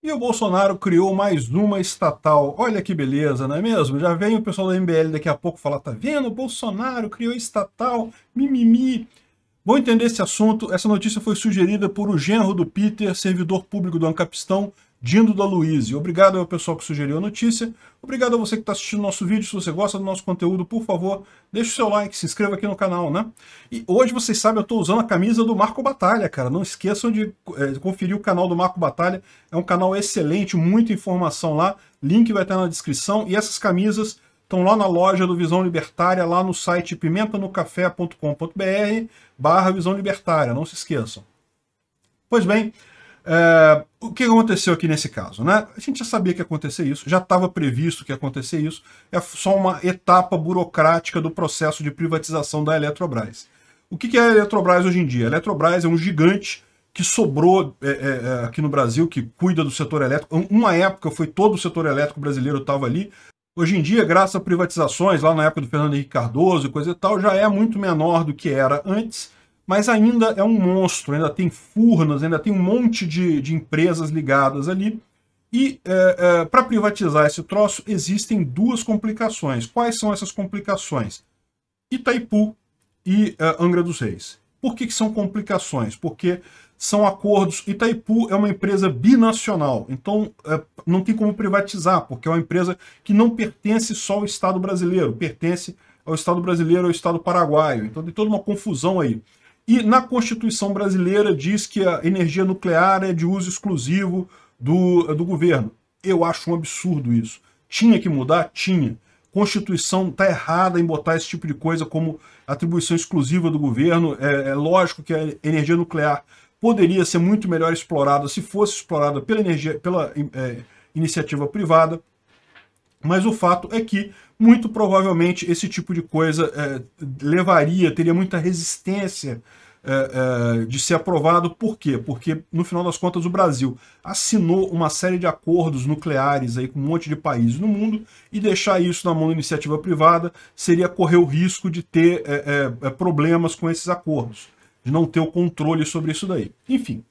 E o Bolsonaro criou mais uma estatal. Olha que beleza, não é mesmo? Já vem o pessoal da MBL daqui a pouco falar, tá vendo? O Bolsonaro criou estatal, mimimi. Vou entender esse assunto. Essa notícia foi sugerida por o genro do Peter, servidor público do Ancapistão, Dindo da Luiz. Obrigado ao pessoal que sugeriu a notícia. Obrigado a você que está assistindo nosso vídeo. Se você gosta do nosso conteúdo, por favor, deixe o seu like, se inscreva aqui no canal, né? E hoje, vocês sabem, eu estou usando a camisa do Marco Batalha, cara. Não esqueçam de é, conferir o canal do Marco Batalha. É um canal excelente, muita informação lá. Link vai estar na descrição. E essas camisas estão lá na loja do Visão Libertária, lá no site pimentanocafé.com.br barra Visão Libertária. Não se esqueçam. Pois bem, é, o que aconteceu aqui nesse caso? Né? A gente já sabia que ia acontecer isso, já estava previsto que ia acontecer isso, é só uma etapa burocrática do processo de privatização da Eletrobras. O que, é a Eletrobras hoje em dia? A Eletrobras é um gigante que sobrou é, é, é aqui no Brasil, que cuida do setor elétrico. Uma época foi todo o setor elétrico brasileiro estava ali. Hoje em dia, graças a privatizações, lá na época do Fernando Henrique Cardoso e coisa e tal, já é muito menor do que era antes mas ainda é um monstro, ainda tem furnas, ainda tem um monte de, de empresas ligadas ali. E é, é, para privatizar esse troço, existem duas complicações. Quais são essas complicações? Itaipu e é, Angra dos Reis. Por que, que são complicações? Porque são acordos. Itaipu é uma empresa binacional, então é, não tem como privatizar, porque é uma empresa que não pertence só ao Estado brasileiro, pertence ao Estado brasileiro e ao Estado paraguaio. Então tem toda uma confusão aí. E na Constituição brasileira diz que a energia nuclear é de uso exclusivo do, do governo. Eu acho um absurdo isso. Tinha que mudar? Tinha. Constituição está errada em botar esse tipo de coisa como atribuição exclusiva do governo. É, é, lógico que a energia nuclear poderia ser muito melhor explorada se fosse explorada pela, energia, pela é, iniciativa privada. Mas o fato é que, muito provavelmente, esse tipo de coisa é, levaria, teria muita resistência é, é, de ser aprovado. Por quê? Porque, no final das contas, o Brasil assinou uma série de acordos nucleares aí com um monte de países no mundo e deixar isso na mão da iniciativa privada seria correr o risco de ter é, é, é, problemas com esses acordos, de não ter o controle sobre isso daí. Enfim,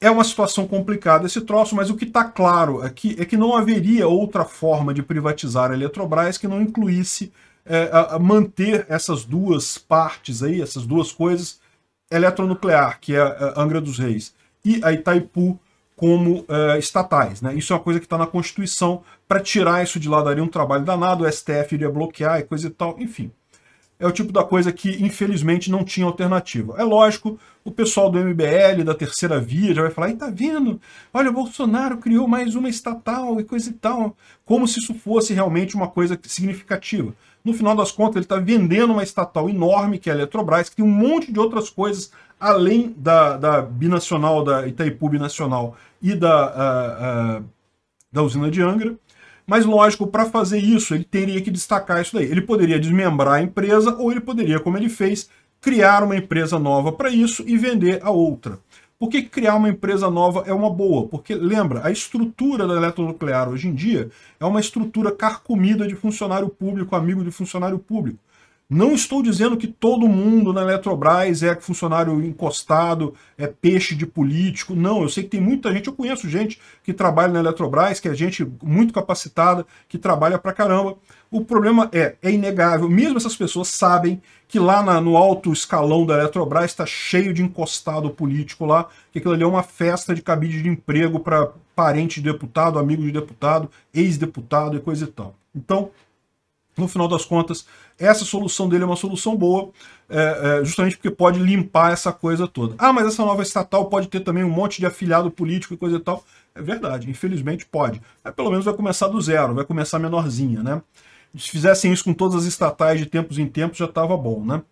é uma situação complicada esse troço, mas o que está claro aqui é que não haveria outra forma de privatizar a Eletrobras que não incluísse é, a, a manter essas duas partes aí, essas duas coisas, eletronuclear, que é a Angra dos Reis, e a Itaipu como é, estatais. Né? Isso é uma coisa que está na Constituição. Para tirar isso de lá daria um trabalho danado, o STF iria bloquear e coisa e tal, enfim é o tipo da coisa que, infelizmente, não tinha alternativa. É lógico, o pessoal do MBL, da terceira via, já vai falar, e tá vendo? Olha, o Bolsonaro criou mais uma estatal e coisa e tal. Como se isso fosse realmente uma coisa significativa. No final das contas, ele está vendendo uma estatal enorme, que é a Eletrobras, que tem um monte de outras coisas, além da, da binacional, da Itaipu Binacional e da, a, ah, a, ah, da usina de Angra. Mas, lógico, para fazer isso, ele teria que destacar isso daí. Ele poderia desmembrar a empresa ou ele poderia, como ele fez, criar uma empresa nova para isso e vender a outra. Por que criar uma empresa nova é uma boa? Porque, lembra, a estrutura da eletronuclear hoje em dia é uma estrutura carcomida de funcionário público, amigo de funcionário público. Não estou dizendo que todo mundo na Eletrobras é funcionário encostado, é peixe de político. Não, eu sei que tem muita gente, eu conheço gente que trabalha na Eletrobras, que é gente muito capacitada, que trabalha pra caramba. O problema é, é inegável, mesmo essas pessoas sabem que lá na, no alto escalão da Eletrobras está cheio de encostado político lá, que aquilo ali é uma festa de cabide de emprego para parente de deputado, amigo de deputado, ex-deputado e coisa e tal. Então, no final das contas, essa solução dele é uma solução boa, é, é, justamente porque pode limpar essa coisa toda. Ah, mas essa nova estatal pode ter também um monte de afiliado político e coisa e tal. É verdade, infelizmente pode. Mas é, pelo menos vai começar do zero, vai começar menorzinha, né? Se fizessem isso com todas as estatais de tempos em tempos, já estava bom, né?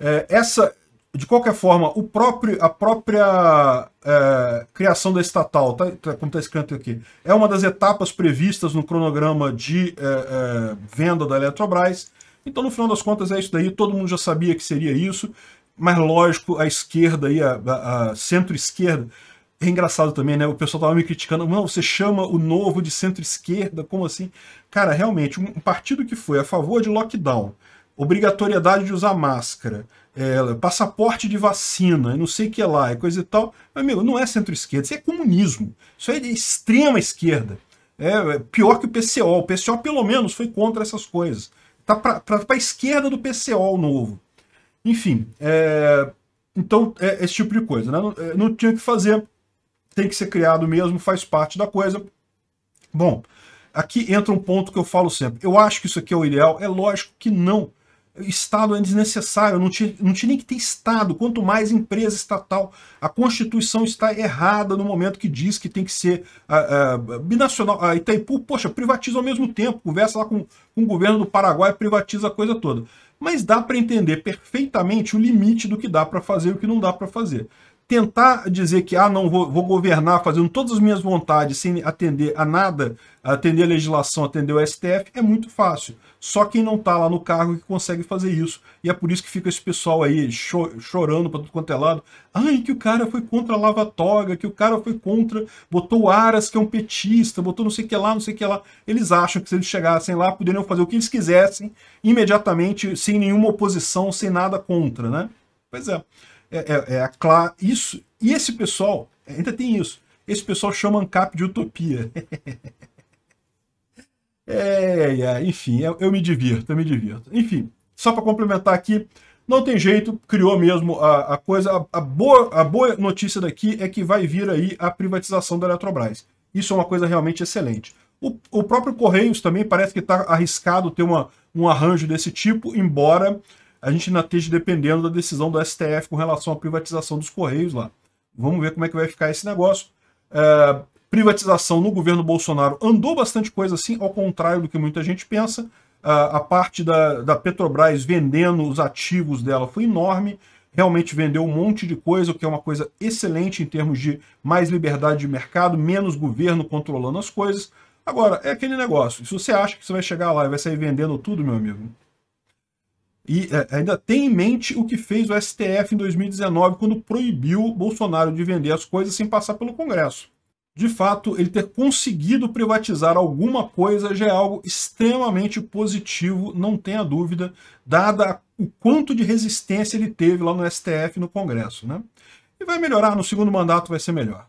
É, essa de qualquer forma, o próprio, a própria é, criação da estatal, tá, tá como está escrito aqui, é uma das etapas previstas no cronograma de é, é, venda da Eletrobras. Então, no final das contas, é isso daí. Todo mundo já sabia que seria isso. Mas, lógico, a esquerda, aí, a, a, a centro-esquerda, é engraçado também, né? O pessoal estava me criticando. Não, você chama o novo de centro-esquerda? Como assim? Cara, realmente, um partido que foi a favor de lockdown, obrigatoriedade de usar máscara, é, passaporte de vacina, não sei o que é lá, é coisa e tal. Meu amigo, não é centro-esquerda, isso é comunismo. Isso é extrema esquerda. É, é pior que o PCO. O PCO, pelo menos, foi contra essas coisas. Tá para a esquerda do PCO novo. Enfim, é, então, é esse tipo de coisa. Né? Não, é, não tinha que fazer, tem que ser criado mesmo, faz parte da coisa. Bom, aqui entra um ponto que eu falo sempre. Eu acho que isso aqui é o ideal. É lógico que não. Estado é desnecessário, não tinha, não tinha nem que ter Estado, quanto mais empresa estatal. A Constituição está errada no momento que diz que tem que ser a, ah, a, ah, binacional. A Itaipu, poxa, privatiza ao mesmo tempo, conversa lá com, com o governo do Paraguai, privatiza a coisa toda. Mas dá para entender perfeitamente o limite do que dá para fazer e o que não dá para fazer tentar dizer que, ah, não, vou, vou, governar fazendo todas as minhas vontades sem atender a nada, atender a legislação, atender o STF, é muito fácil. Só quem não está lá no cargo que consegue fazer isso. E é por isso que fica esse pessoal aí cho chorando para tudo quanto é lado. Ai, que o cara foi contra a Lava Toga, que o cara foi contra, botou Aras, que é um petista, botou não sei o que lá, não sei o que lá. Eles acham que se eles chegassem lá, poderiam fazer o que eles quisessem imediatamente, sem nenhuma oposição, sem nada contra, né? Pois é. É, é, é isso E esse pessoal, é, ainda tem isso, esse pessoal chama ANCAP de utopia. É, é, enfim, eu, eu, me divirto, eu me divirto. Enfim, só para complementar aqui, não tem jeito, criou mesmo a, a coisa. A, a, boa, a boa notícia daqui é que vai vir aí a privatização da Eletrobras. Isso é uma coisa realmente excelente. O, o próprio Correios também parece que está arriscado ter uma, um arranjo desse tipo, embora a gente ainda esteja dependendo da decisão do STF com relação à privatização dos Correios lá. Vamos ver como é que vai ficar esse negócio. É, privatização no governo Bolsonaro andou bastante coisa assim, ao contrário do que muita gente pensa. A, a parte da, da Petrobras vendendo os ativos dela foi enorme realmente vendeu um monte de coisa, o que é uma coisa excelente em termos de mais liberdade de mercado, menos governo controlando as coisas. Agora, é aquele negócio. Se você acha que você vai chegar lá e vai sair vendendo tudo, meu amigo, e é, ainda tem em mente o que fez o STF em 2019, quando proibiu Bolsonaro de vender as coisas sem passar pelo Congresso. De fato, ele ter conseguido privatizar alguma coisa já é algo extremamente positivo, não tenha dúvida, dada o quanto de resistência ele teve lá no STF e no Congresso. Né? E vai melhorar, no segundo mandato vai ser melhor.